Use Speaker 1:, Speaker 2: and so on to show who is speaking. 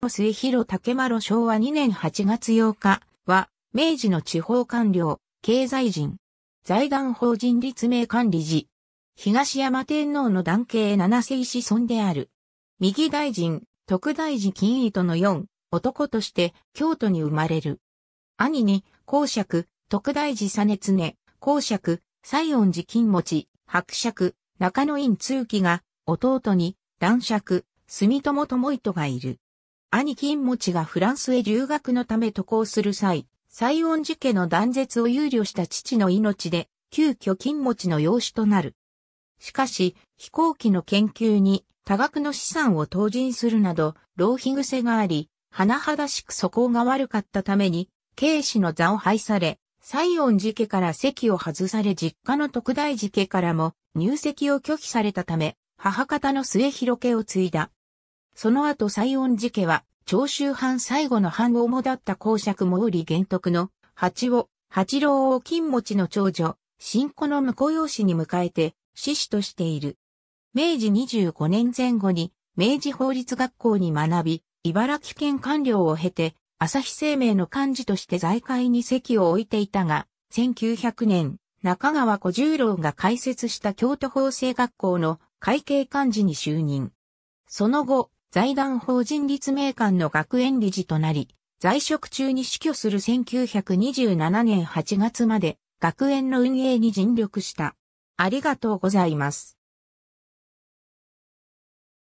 Speaker 1: 末広竹丸昭和2年8月8日は、明治の地方官僚、経済人、財団法人立命管理事、東山天皇の男系七世子孫である。右大臣、徳大寺金糸の四、男として京都に生まれる。兄に、公爵、徳大寺実常、公爵、西恩寺金持、伯爵、中野院通記が、弟に、男爵、住友智糸がいる。兄金持ちがフランスへ留学のため渡航する際、西園寺家の断絶を憂慮した父の命で、急遽金持ちの養子となる。しかし、飛行機の研究に多額の資産を投じんするなど、浪費癖があり、甚だしく素行が悪かったために、警視の座を廃され、西園寺家から席を外され実家の特大寺家からも入籍を拒否されたため、母方の末広家を継いだ。その後西恩寺家は、長州藩最後の藩をもだった公爵毛利玄徳の、八を、八郎を金持ちの長女、新子の婿養子に迎えて、死子としている。明治25年前後に、明治法律学校に学び、茨城県官僚を経て、朝日生命の幹事として財界に席を置いていたが、1900年、中川小十郎が開設した京都法制学校の会計幹事に就任。その後、財団法人立命館の学園理事となり、在職中に死去する1927年8月まで学園の運営に尽力した。ありがとうございます。